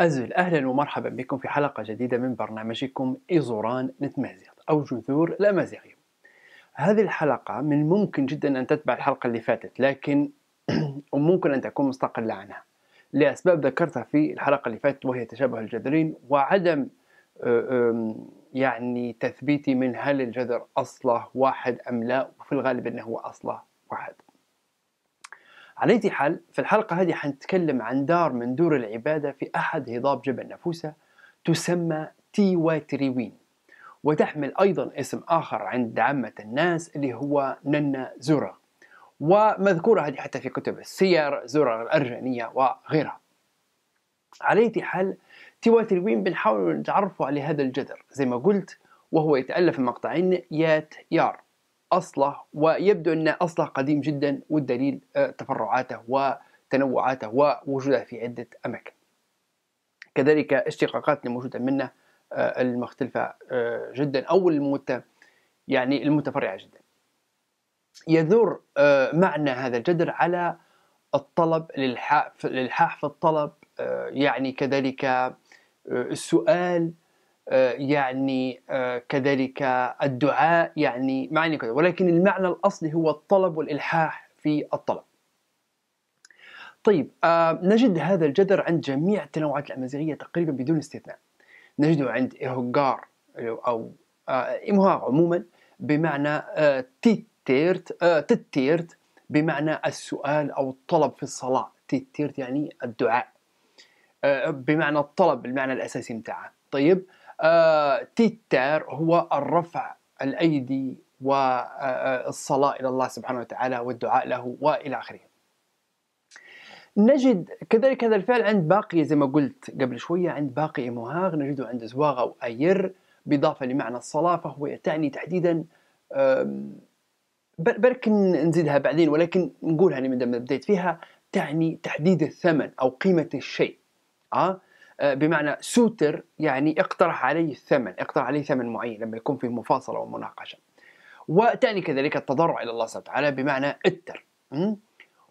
أزل أهلا ومرحبا بكم في حلقة جديدة من برنامجكم إيزوران نتمازيغ أو جذور الأمازيغية هذه الحلقة من الممكن جدا أن تتبع الحلقة اللي فاتت لكن ممكن أن تكون مستقلة عنها لأسباب ذكرتها في الحلقة اللي فاتت وهي تشابه الجذرين وعدم آه، يعني تثبيتي من هل الجذر أصله واحد أم لا وفي الغالب أنه أصله واحد على أي حال في الحلقة هذه حنتكلم عن دار من دور العبادة في أحد هضاب جبل نفوسة تسمى تيواتريوين وتحمل أيضا اسم آخر عند عامة الناس اللي هو ننا زورا ومذكورة هذه حتى في كتب السير زورا الأرجانية وغيرها على أي حال تيواتريوين بنحاول نتعرف على هذا الجدر زي ما قلت وهو يتألف من مقطعين يات يار أصله ويبدو أن أصله قديم جدا والدليل آه، تفرعاته وتنوعاته ووجوده في عدة أماكن كذلك اشتقاقات الموجودة منه آه، المختلفة آه، جدا أو المت يعني المتفرعة جدا يدور معنى هذا الجدر على الطلب للحاح في الطلب يعني كذلك السؤال آه، يعني آه، كذلك الدعاء يعني معني كذا ولكن المعنى الأصلي هو الطلب والإلحاح في الطلب طيب آه، نجد هذا الجذر عند جميع التنوعات الأمازيغية تقريبا بدون استثناء نجده عند إهوغار أو إمهاغ عموما بمعنى تيتيرت تيتيرت بمعنى السؤال أو الطلب في الصلاة تيتيرت يعني الدعاء بمعنى الطلب المعنى الأساسي متاعها طيب آه، تيتار هو الرفع الأيدي والصلاة إلى الله سبحانه وتعالى والدعاء له وإلى آخره نجد كذلك هذا الفعل عند باقي زي ما قلت قبل شوية عند باقي مهاغ نجده عند زواغ أو أير بإضافة لمعنى الصلاة فهو تعني تحديدا بركن نزيدها بعدين ولكن نقولها أنا من بديت فيها تعني تحديد الثمن أو قيمة الشيء أه؟ آه، بمعنى سوتر يعني اقترح علي الثمن اقترح علي ثمن معين لما يكون في مفاصلة ومناقشة وتعني كذلك التضرع إلى الله سبحانه وتعالى بمعنى التر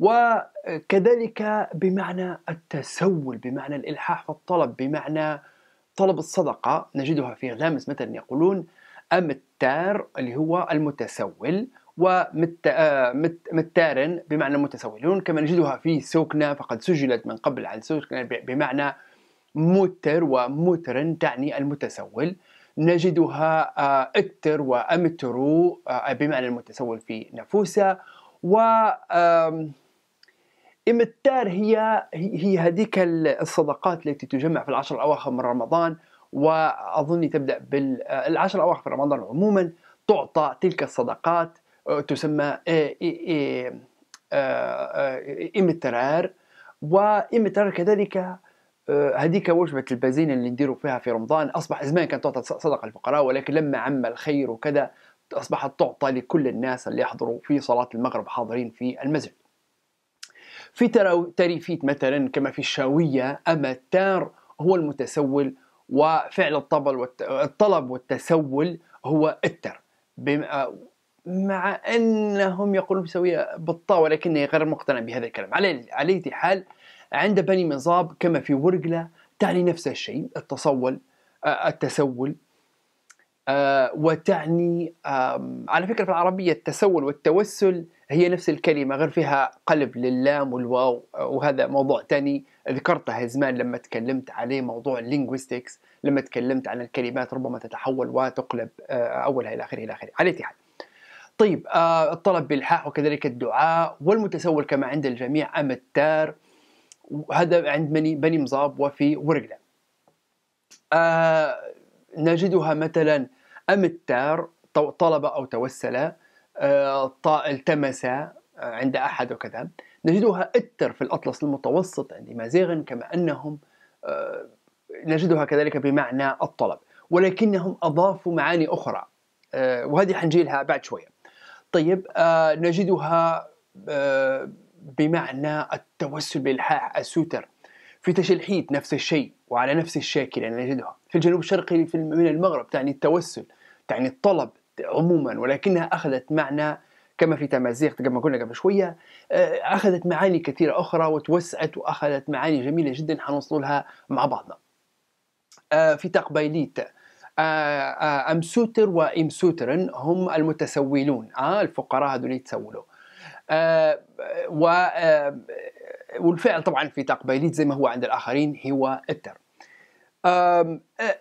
وكذلك بمعنى التسول بمعنى الإلحاح في الطلب بمعنى طلب الصدقة نجدها في غامس مثلا يقولون أم التار اللي هو المتسول ومتار آه، بمعنى متسولون كما نجدها في سوكنا فقد سجلت من قبل عن سوكنا بمعنى متر ومتر تعني المتسول نجدها آه، اتر وامترو آه، بمعنى المتسول في نافوسة و امتار هي هي هذيك الصدقات التي تجمع في العشر الاواخر من رمضان واظن تبدا بالعشر آه، الاواخر في رمضان عموما تعطى تلك الصدقات تسمى امترار وامترار كذلك آه، هذيك وجبه البازين اللي نديروا فيها في رمضان اصبح زمان كانت تعطى صدقه الفقراء ولكن لما عم الخير وكذا اصبحت تعطى لكل الناس اللي يحضروا في صلاه المغرب حاضرين في المسجد. في تريفيت مثلا كما في الشاويه اما التار هو المتسول وفعل الطبل الطلب والتسول هو التر آه، مع انهم يقولون بسوية بالطا ولكني غير مقتنع بهذا الكلام على على حال عند بني مصاب كما في ورقلة تعني نفس الشيء التصول آه، التسول آه، وتعني على فكرة في العربية التسول والتوسل هي نفس الكلمة غير فيها قلب للام والواو آه، وهذا موضوع تاني ذكرته زمان لما تكلمت عليه موضوع اللينغويستكس لما تكلمت عن الكلمات ربما تتحول وتقلب أولها إلى آخره إلى آخره على حال طيب الطلب بالحاح وكذلك الدعاء والمتسول كما عند الجميع أم التار وهذا عند بني بني مزاب وفي ورقلة آه نجدها مثلا أم التار طلب أو توسل آه التمس آه، عند أحد وكذا نجدها أتر في الأطلس المتوسط عند مازيغن كما أنهم آه نجدها كذلك بمعنى الطلب ولكنهم أضافوا معاني أخرى آه وهذه حنجيلها بعد شوية طيب آه نجدها آه بمعنى التوسل بالحاح السوتر في تشلحيت نفس الشيء وعلى نفس الشاكل يعني نجدها في الجنوب الشرقي من المغرب تعني التوسل تعني الطلب عموما ولكنها أخذت معنى كما في تمازيغ كما قلنا قبل شوية آه، أخذت معاني كثيرة أخرى وتوسعت وأخذت معاني جميلة جدا حنوصل لها مع بعضنا آه، في تقبيليت آه، أمسوتر وإمسوترن هم المتسولون الفقراء هذول يتسولوا آه، و آه، والفعل طبعا في تقبيليت زي ما هو عند الاخرين هو التر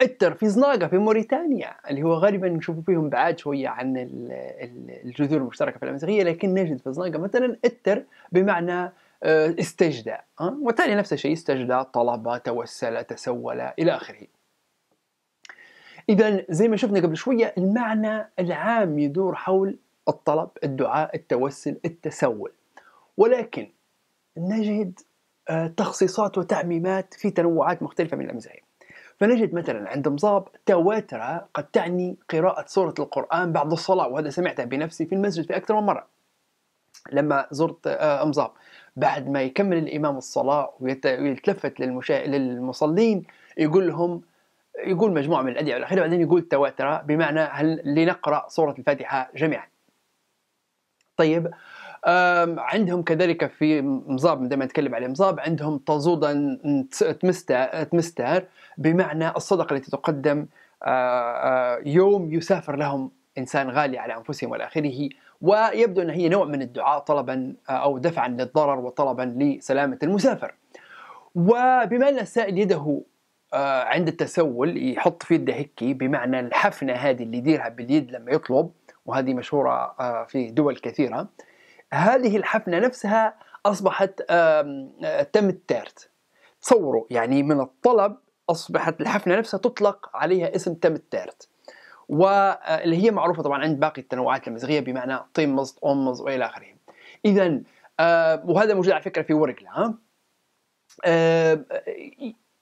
التر آه، في زناقه في موريتانيا اللي هو غالبا نشوفوا فيهم بعاد شويه عن الجذور المشتركه في الامازيغيه لكن نجد في زناقه مثلا التر بمعنى استجدى والثاني نفس الشيء استجدى طلب توسل تسول الى اخره اذا زي ما شفنا قبل شويه المعنى العام يدور حول الطلب الدعاء التوسل التسول ولكن نجد آه، تخصيصات وتعميمات في تنوعات مختلفة من الأمزاج فنجد مثلا عند مصاب تواترة قد تعني قراءة سورة القرآن بعد الصلاة وهذا سمعته بنفسي في المسجد في أكثر من مرة لما زرت أمزاب آه، بعد ما يكمل الإمام الصلاة ويتلفت للمشا... للمصلين يقول لهم يقول مجموعة من الأدعية والأخيرة بعدين يقول تواترة بمعنى هل لنقرأ سورة الفاتحة جميعا طيب عندهم كذلك في مزاب عندما نتكلم على مزاب عندهم طزودا تمستر بمعنى الصدقه التي تقدم يوم يسافر لهم انسان غالي على انفسهم والى اخره ويبدو ان هي نوع من الدعاء طلبا او دفعا للضرر وطلبا لسلامه المسافر. وبما ان السائل يده عند التسول يحط في يده هيك بمعنى الحفنه هذه اللي يديرها باليد لما يطلب وهذه مشهورة آه، في دول كثيرة هذه الحفنة نفسها أصبحت آه، تم التارت تصوروا يعني من الطلب أصبحت الحفنة نفسها تطلق عليها اسم تم التارت واللي آه، هي معروفة طبعا عند باقي التنوعات المزغية بمعنى طمز طيب، أمز وإلى آخره إذا وهذا موجود على فكرة في ورقلة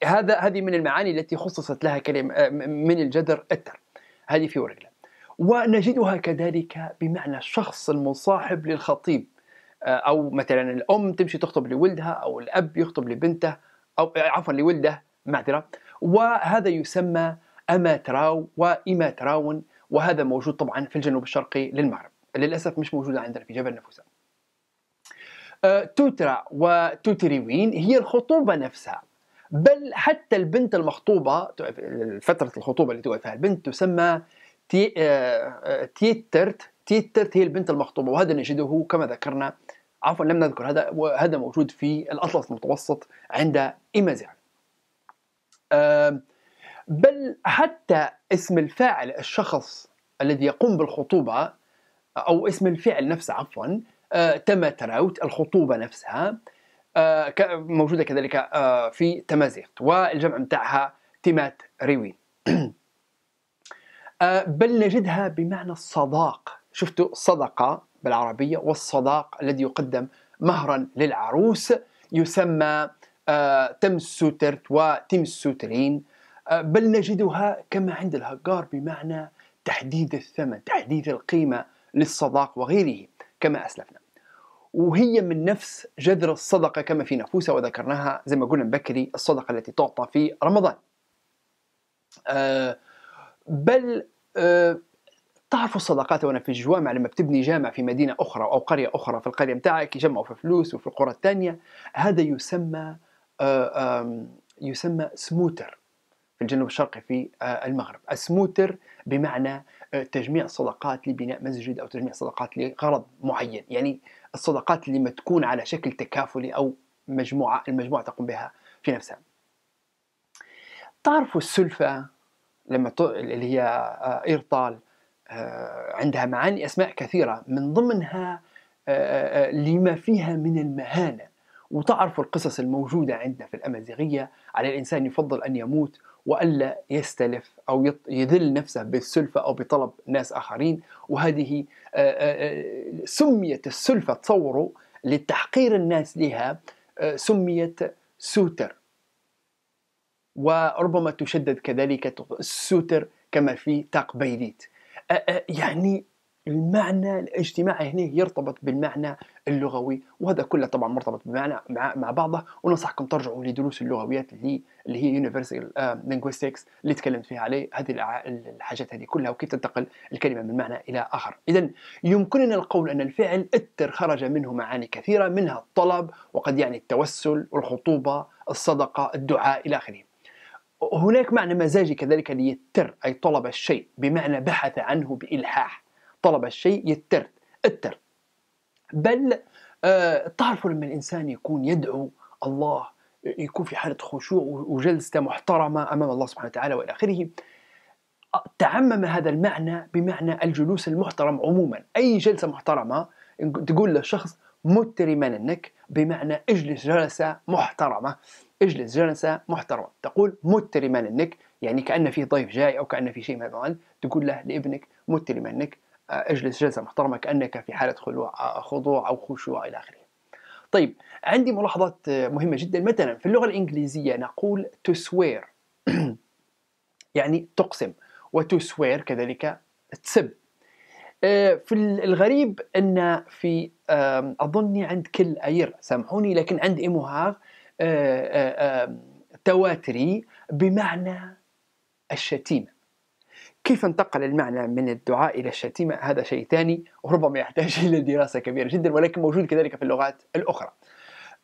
هذا هذه من المعاني التي خصصت لها كلمة من الجذر التر هذه في ورقلة ونجدها كذلك بمعنى الشخص المصاحب للخطيب آه، او مثلا الام تمشي تخطب لولدها او الاب يخطب لبنته او آه، عفوا لولده معذره وهذا يسمى اماتراو وإماتراون وهذا موجود طبعا في الجنوب الشرقي للمغرب للاسف مش موجوده عندنا في جبل نفوسه آه، توترا وتوتريوين هي الخطوبه نفسها بل حتى البنت المخطوبه فتره الخطوبه اللي توقفها البنت تسمى تي تيترت آه، آه، تيترت هي البنت المخطوبه وهذا نجده كما ذكرنا عفوا لم نذكر هذا وهذا موجود في الاطلس المتوسط عند ايمازيغ بل حتى اسم الفاعل الشخص الذي يقوم بالخطوبه او اسم الفعل نفسه عفوا آه تم تراوت الخطوبه نفسها آه، موجوده كذلك في تمازيغت والجمع متاعها تيمات ريوين بل نجدها بمعنى الصداق شفتوا صدقة بالعربية والصداق الذي يقدم مهرا للعروس يسمى آه، تمسوترت وتمسوترين آه، بل نجدها كما عند الهجار بمعنى تحديد الثمن تحديد القيمة للصداق وغيره كما أسلفنا وهي من نفس جذر الصدقة كما في نفوسها وذكرناها زي ما قلنا بكري الصدقة التي تعطى في رمضان آه بل آه، تعرفوا الصداقات وانا في الجوامع لما بتبني جامع في مدينه اخرى او قريه اخرى في القريه بتاعك يجمعوا في فلوس وفي القرى الثانيه هذا يسمى آه، يسمى سموتر في الجنوب الشرقي في آه، المغرب السموتر بمعنى تجميع صدقات لبناء مسجد او تجميع صدقات لغرض معين يعني الصدقات اللي ما تكون على شكل تكافلي او مجموعه المجموعه تقوم بها في نفسها تعرفوا السلفه لما اللي هي آه، ايرطال آه، عندها معاني اسماء كثيره من ضمنها آه، لما فيها من المهانه وتعرف القصص الموجوده عندنا في الامازيغيه على الانسان يفضل ان يموت والا يستلف او يذل نفسه بالسلفه او بطلب ناس اخرين وهذه سميت السلفه تصوروا لتحقير الناس لها سميت سوتر وربما تشدد كذلك الستر كما في تقبيليت يعني المعنى الاجتماعي هنا يرتبط بالمعنى اللغوي وهذا كله طبعا مرتبط بمعنى مع, مع بعضه وننصحكم ترجعوا لدروس اللغويات اللي اللي هي يونيفرسال آه، لينغويستكس اللي تكلمت فيها عليه هذه الحاجات هذه كلها وكيف تنتقل الكلمه من معنى الى اخر اذا يمكننا القول ان الفعل اتر خرج منه معاني كثيره منها الطلب وقد يعني التوسل والخطوبه الصدقه الدعاء الى اخره هناك معنى مزاجي كذلك ليتر أي طلب الشيء بمعنى بحث عنه بإلحاح طلب الشيء يتر اتر بل آه تعرفوا لما الإنسان يكون يدعو الله يكون في حالة خشوع وجلسة محترمة أمام الله سبحانه وتعالى وإلى آخره تعمم هذا المعنى بمعنى الجلوس المحترم عموما أي جلسة محترمة تقول للشخص مترما النك بمعنى اجلس جلسة محترمة اجلس جلسة محترمة تقول مترما النك يعني كأن في ضيف جاي أو كأن في شيء ما تقول له لابنك مترما النك آه، اجلس جلسة محترمة كأنك في حالة آه، خضوع أو خشوع إلى آخره طيب عندي ملاحظات آه، مهمة جدا مثلا في اللغة الإنجليزية نقول تسوير يعني تقسم وتسوير كذلك تسب آه، في الغريب ان في اظني عند كل اير سامحوني لكن عند ايموهاغ آه، آه، تواتري بمعنى الشتيمه كيف انتقل المعنى من الدعاء الى الشتيمه هذا شيء ثاني وربما يحتاج الى دراسه كبيره جدا ولكن موجود كذلك في اللغات الاخرى.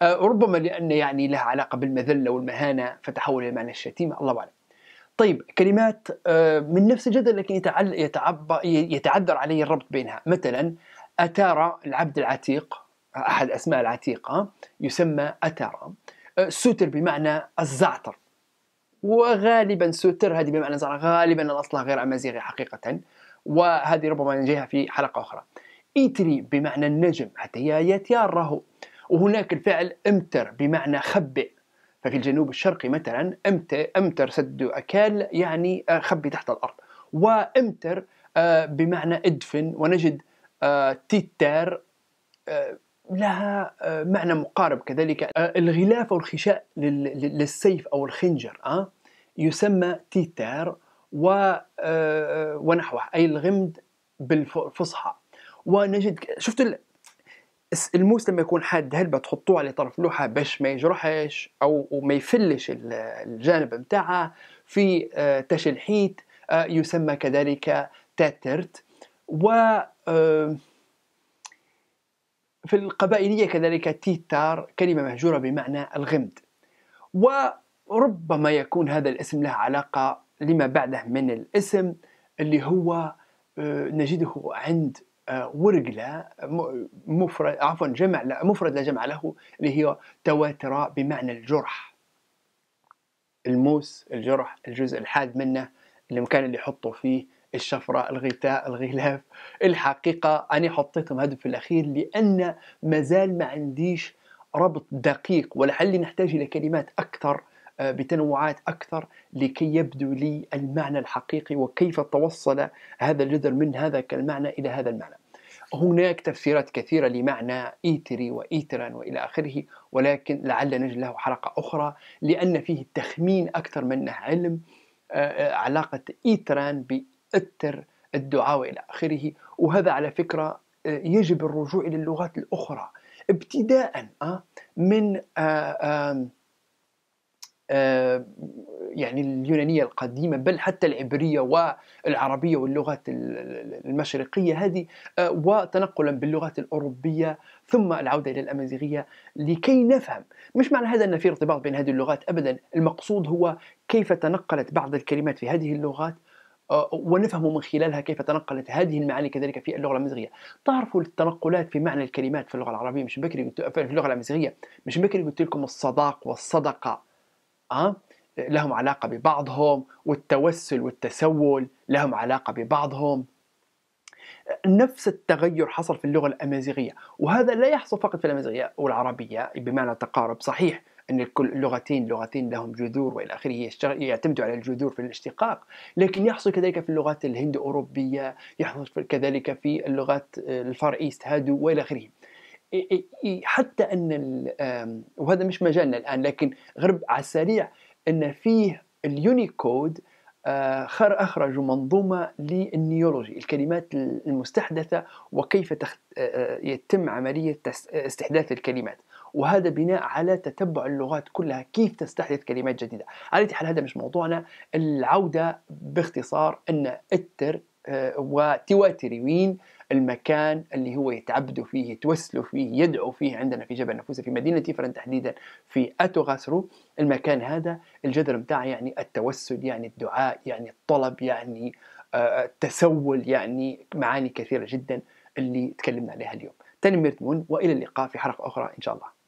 ربما لان يعني لها علاقه بالمذله والمهانه فتحول الى معنى الشتيمه الله اعلم. طيب كلمات آه، من نفس الجدل لكن يتعذر علي الربط بينها مثلا أتارا العبد العتيق أحد أسماء العتيقة يسمى أتارا آه، ستر بمعنى الزعتر وغالبا ستر هذه بمعنى زعتر غالبا أصلها غير أمازيغي حقيقة وهذه ربما نجيها في حلقة أخرى إيتري بمعنى النجم حتى هي يتيار وهناك الفعل امتر بمعنى خبئ ففي الجنوب الشرقي مثلا أمتر, أمتر سد أكال يعني آه، خبي تحت الأرض وأمتر آه، بمعنى ادفن ونجد آه، تيتار لها معنى مقارب كذلك الغلاف أو الخشاء للسيف أو الخنجر يسمى تيتار ونحوه أي الغمد بالفصحى ونجد شفت الموس لما يكون حاد هلبة تحطوه على طرف لوحة باش ما يجرحش أو ما يفلش الجانب متاعها في آه، تش الحيط آه، يسمى كذلك تاترت و في القبائلية كذلك تيتار كلمة مهجورة بمعنى الغمد وربما يكون هذا الاسم له علاقة لما بعده من الاسم اللي هو آه، نجده عند ورقلة مفرد عفوا جمع لا مفرد لا جمع له اللي هي تواترا بمعنى الجرح الموس الجرح الجزء الحاد منه المكان اللي يحطوا فيه الشفرة الغطاء الغلاف الحقيقة أنا حطيتهم هذا في الأخير لأن مازال ما عنديش ربط دقيق ولحلي نحتاج إلى كلمات أكثر آه، بتنوعات أكثر لكي يبدو لي المعنى الحقيقي وكيف توصل هذا الجذر من هذا المعنى إلى هذا المعنى هناك تفسيرات كثيرة لمعنى إيتري وإيتران وإلى آخره ولكن لعل نجد له حلقة أخرى لأن فيه تخمين أكثر من علم آه، آه، علاقة إيتران بإتر الدعاء وإلى آخره وهذا على فكرة يجب الرجوع إلى اللغات الأخرى ابتداء من آه، يعني اليونانية القديمة بل حتى العبرية والعربية واللغات المشرقية هذه آه، وتنقلا باللغات الأوروبية ثم العودة إلى الأمازيغية لكي نفهم مش معنى هذا أن في ارتباط بين هذه اللغات أبدا المقصود هو كيف تنقلت بعض الكلمات في هذه اللغات آه، ونفهم من خلالها كيف تنقلت هذه المعاني كذلك في اللغه الامازيغيه تعرفوا التنقلات في معنى الكلمات في اللغه العربيه مش بكري قلت في اللغه الامازيغيه مش بكري قلت لكم الصداق والصدقه أه؟ لهم علاقة ببعضهم والتوسل والتسول لهم علاقة ببعضهم نفس التغير حصل في اللغة الأمازيغية وهذا لا يحصل فقط في الأمازيغية والعربية بمعنى تقارب صحيح أن كل لغتين لغتين لهم جذور وإلى آخره يعتمدوا على الجذور في الاشتقاق لكن يحصل كذلك في اللغات الهند أوروبية يحصل كذلك في اللغات الفار إيست هادو وإلى آخره حتى ان وهذا مش مجالنا الان لكن غرب على السريع ان فيه اليونيكود آه، اخرجوا منظومه للنيولوجي الكلمات المستحدثه وكيف آه، آه، يتم عمليه استحداث الكلمات وهذا بناء على تتبع اللغات كلها كيف تستحدث كلمات جديده على حال هذا مش موضوعنا العوده باختصار ان التر وين المكان اللي هو يتعبدوا فيه يتوسلوا فيه يدعو فيه عندنا في جبل نفوسه في مدينة تيفرن تحديدا في أتوغاسرو المكان هذا الجذر بتاعه يعني التوسل يعني الدعاء يعني الطلب يعني آه، آه، التسول يعني معاني كثيرة جدا اللي تكلمنا عليها اليوم تنمير مون وإلى اللقاء في حلقة أخرى إن شاء الله